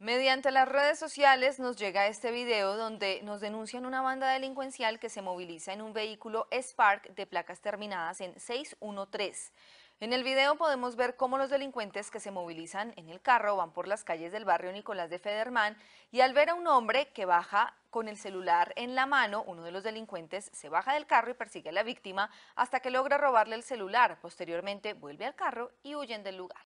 Mediante las redes sociales nos llega este video donde nos denuncian una banda delincuencial que se moviliza en un vehículo Spark de placas terminadas en 613. En el video podemos ver cómo los delincuentes que se movilizan en el carro van por las calles del barrio Nicolás de Federman y al ver a un hombre que baja con el celular en la mano, uno de los delincuentes se baja del carro y persigue a la víctima hasta que logra robarle el celular. Posteriormente vuelve al carro y huyen del lugar.